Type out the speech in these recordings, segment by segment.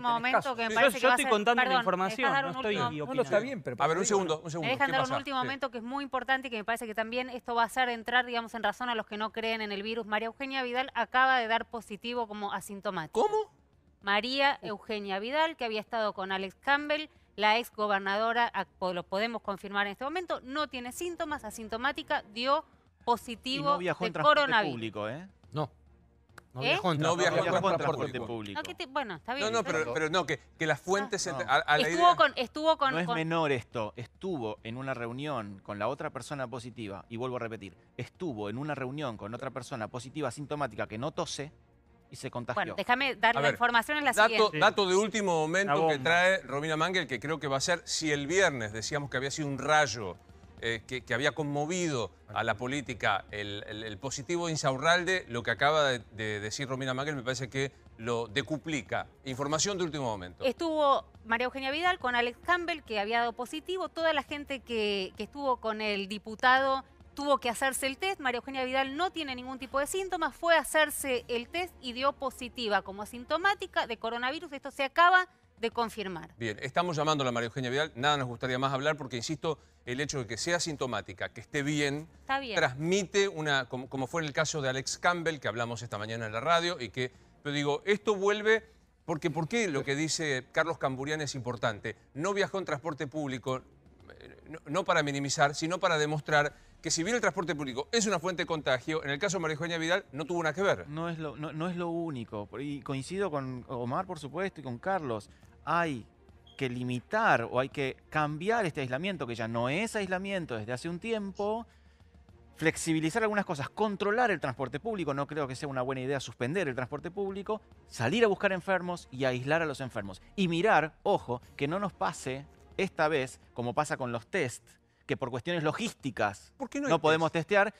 momento que me yo, estoy información, no estoy A ver, un segundo, último momento que es muy importante y que me parece que también esto va a hacer entrar, digamos, en razón a los que no creen en el virus. María Eugenia Vidal acaba de dar positivo como asintomático. ¿Cómo? María Eugenia Vidal, que había estado con Alex Campbell, la ex gobernadora, lo podemos confirmar en este momento, no tiene síntomas, asintomática, dio positivo y no viajó de en coronavirus. Público, ¿eh? No. No ¿Eh? viajó No viajó en transporte público. que bueno, está bien. No, no, pero, no, que, las fuentes... Ah, no. a- estuvo con, estuvo con, No es menor esto. Estuvo en una reunión con la otra persona positiva, y vuelvo a repetir, estuvo en una reunión con otra persona positiva asintomática que no tose y se contagió. Bueno, déjame dar la información en la Dato, siguiente. dato de último momento que trae Romina Mangel, que creo que va a ser, si el viernes decíamos que había sido un rayo eh, que, había conmovido a la política el, positivo el positivo Insaurralde, lo que acaba de, decir Romina Maguel me parece que lo decuplica. Información de último momento. Estuvo María Eugenia Vidal con Alex Campbell, que había dado positivo. Toda la gente que, que estuvo con el diputado tuvo que hacerse el test. María Eugenia Vidal no tiene ningún tipo de síntomas. Fue a hacerse el test y dio positiva como asintomática de coronavirus. Esto se acaba de confirmar. Bien, estamos llamando a la María Eugenia Vidal, nada nos gustaría más hablar porque, insisto, el hecho de que sea sintomática, que esté bien, transmite una, como, fue en el caso de Alex Campbell, que hablamos esta mañana en la radio, y que, Pero digo, esto vuelve, porque ¿por qué lo que dice Carlos Camburian es importante? No viajó en transporte público, eh, no, para minimizar, sino para demostrar que si bien el transporte público es una fuente de contagio, en el caso de María Eugenia Vidal no tuvo nada que ver. No es lo, no es lo único. Y coincido con Omar, por supuesto, y con Carlos hay que limitar o hay que cambiar este aislamiento, que ya no es aislamiento desde hace un tiempo, flexibilizar algunas cosas, controlar el transporte público, no creo que sea una buena idea suspender el transporte público, salir a buscar enfermos y aislar a los enfermos. Y mirar, ojo, que no nos pase esta vez como pasa con los test, que por cuestiones logísticas no, podemos testear,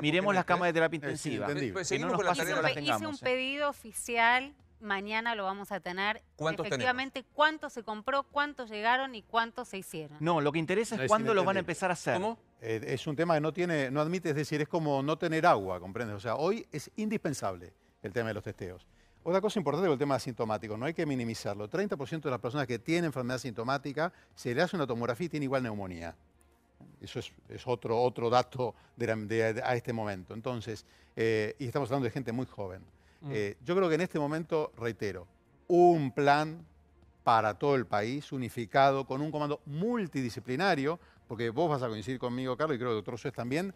miremos las camas de terapia eh, intensiva. hice, un pedido oficial mañana lo vamos a tener. ¿Cuántos Efectivamente, ¿cuántos cuánto se compró, cuántos llegaron y cuántos se hicieron. No, lo que interesa es cuándo lo van a empezar a hacer. ¿Cómo? Eh, es un tema que no, tiene, no admite, es decir, es como no tener agua, ¿comprendes? O sea, hoy es indispensable el tema de los testeos. Otra cosa importante con el tema asintomático, no hay que minimizarlo. 30% de las personas que tienen enfermedad asintomática se le hace una tomografía y tiene igual neumonía. Eso es, otro, dato a este momento. Entonces, eh, y estamos hablando de gente muy joven. Mm. Eh, yo creo que en este momento, reitero, un plan para todo el país, unificado, con un comando multidisciplinario, porque vos vas a coincidir conmigo, Carlos, y creo que otros Suez también,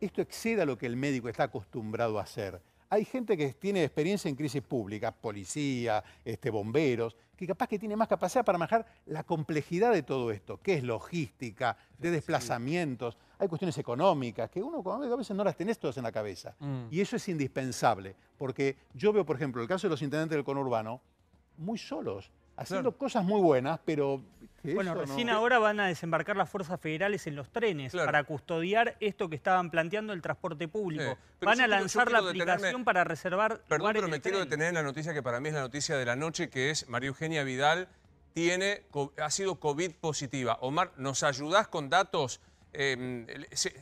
esto excede a lo que el médico está acostumbrado a hacer. Hay gente que tiene experiencia en crisis públicas, policía, este, bomberos, que capaz que tiene más capacidad para manejar la complejidad de todo esto, que es logística, de desplazamientos, hay cuestiones económicas que uno a veces no las tenés todas en la cabeza. Mm. Y eso es indispensable, porque yo veo, por ejemplo, el caso de los intendentes del conurbano, muy solos, haciendo cosas muy buenas, pero... Bueno, recién ahora van a desembarcar las fuerzas federales en los trenes para custodiar esto que estaban planteando el transporte público. Van a lanzar la aplicación para reservar... Perdón, pero me quiero detener en la noticia que para mí es la noticia de la noche, que es María Eugenia Vidal tiene, ha sido COVID positiva. Omar, ¿nos ayudás con datos? Em,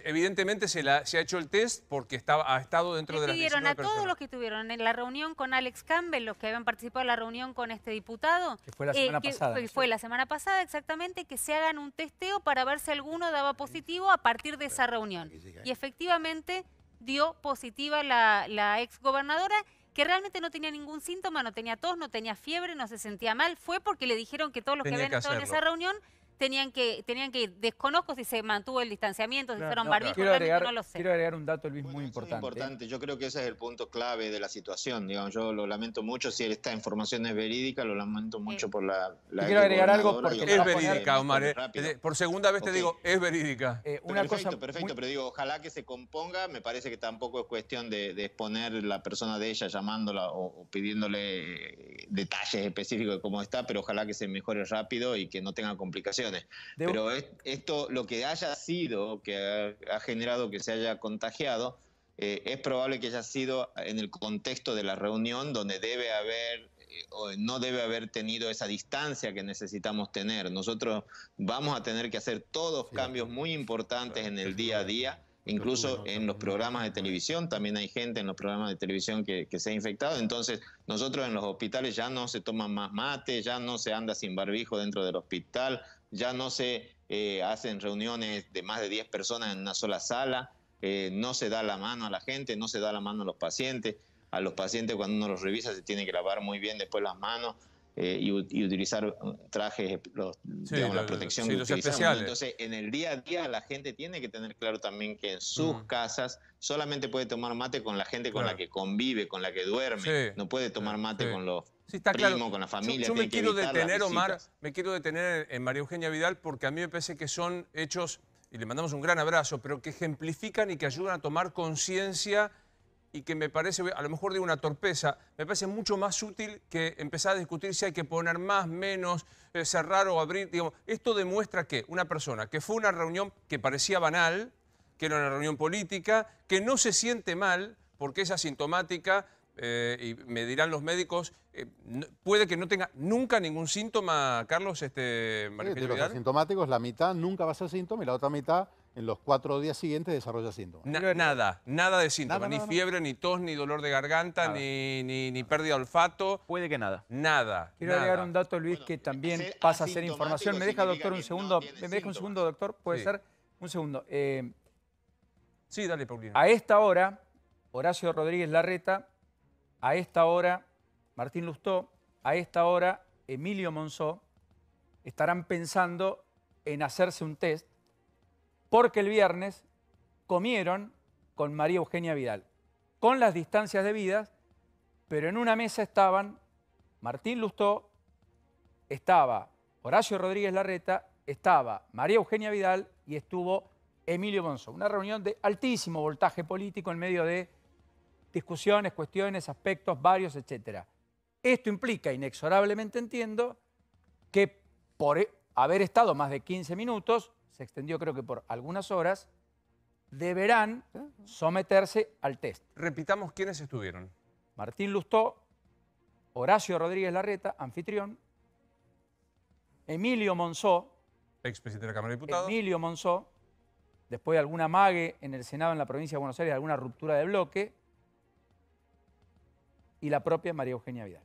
evidentemente se, se, ha hecho el test porque estaba, ha estado dentro de la pidieron a todos los que estuvieron en la reunión con Alex Campbell, los que habían participado en la reunión con este diputado. Que fue la eh, semana pasada. exactamente, que se hagan un testeo para ver si alguno daba positivo a partir de esa reunión. Y efectivamente dio positiva la, ex gobernadora, que realmente no tenía ningún síntoma, no tenía tos, no tenía fiebre, no se sentía mal. Fue porque le dijeron que todos los que habían estado en esa reunión tenían que, tenían que Desconozco si se mantuvo el distanciamiento, si fueron no, no lo sé. Quiero agregar un dato, muy importante. Yo creo que ese es el punto clave de la situación. Digamos, yo lo lamento mucho si esta información es verídica, lo lamento mucho eh. por la... quiero agregar algo porque... Es verídica, Omar. Eh. por segunda vez te digo, es verídica. Eh, una perfecto, perfecto, pero digo, ojalá que se componga. Me parece que tampoco es cuestión de, exponer la persona de ella llamándola o pidiéndole detalles específicos de cómo está, pero ojalá que se mejore rápido y que no tenga complicaciones pero esto, lo que haya sido, que ha, generado que se haya contagiado, eh, es probable que haya sido en el contexto de la reunión donde debe haber eh, o no debe haber tenido esa distancia que necesitamos tener. Nosotros vamos a tener que hacer todos cambios muy importantes en el día a día. Incluso en los programas de televisión, también hay gente en los programas de televisión que, que se ha infectado. Entonces, nosotros en los hospitales ya no se toman más mate, ya no se anda sin barbijo dentro del hospital, ya no se eh, hacen reuniones de más de 10 personas en una sola sala, eh, no se da la mano a la gente, no se da la mano a los pacientes. A los pacientes cuando uno los revisa se tiene que lavar muy bien después las manos eh, y, utilizar trajes, digamos, la, protección que Entonces, en el día a día la gente tiene que tener claro también que en sus casas solamente puede tomar mate con la gente con la que convive, con la que duerme. no puede tomar mate con los Sí, está claro. con Yo, me quiero detener, Omar, me quiero detener en, María Eugenia Vidal porque a mí me parece que son hechos, y le mandamos un gran abrazo, pero que ejemplifican y que ayudan a tomar conciencia y que me parece, a lo mejor digo una torpeza, me parece mucho más útil que empezar a discutir si hay que poner más, menos, eh, cerrar o abrir. esto demuestra que una persona que fue una reunión que parecía banal, que era una reunión política, que no se siente mal porque es asintomática, eh, y me dirán los médicos, eh, puede que no tenga nunca ningún síntoma, Carlos, este, sí, de los la mitad nunca va a ser síntoma y la otra mitad en los cuatro días siguientes desarrolla síntomas. nada, nada de síntoma, ni fiebre, ni tos, ni dolor de garganta, ni, ni, pérdida de olfato. Puede que nada. Nada. Quiero agregar un dato, Luis, que también pasa a ser información. ¿Me deja, doctor, un segundo? ¿Me deja un segundo, doctor? Puede ser. Un segundo. Eh, sí, dale, Paulina. A esta hora, Horacio Rodríguez Larreta a esta hora Martín Lustó, a esta hora Emilio Monzó, estarán pensando en hacerse un test porque el viernes comieron con María Eugenia Vidal, con las distancias debidas, pero en una mesa estaban Martín Lustó, estaba Horacio Rodríguez Larreta, estaba María Eugenia Vidal y estuvo Emilio Monzó. Una reunión de altísimo voltaje político en medio de discusiones, cuestiones, aspectos varios, etc. Esto implica, inexorablemente entiendo, que por e-, haber estado más de 15 minutos, se extendió creo que por algunas horas, deberán someterse al test. Repitamos quiénes estuvieron. Martín Lustó, Horacio Rodríguez Larreta, anfitrión, Emilio Monzó, expresidente de la Cámara de Diputados, Emilio Monzó, después de alguna mague en el Senado en la provincia de Buenos Aires, alguna ruptura de bloque, y la propia María Eugenia Vidal.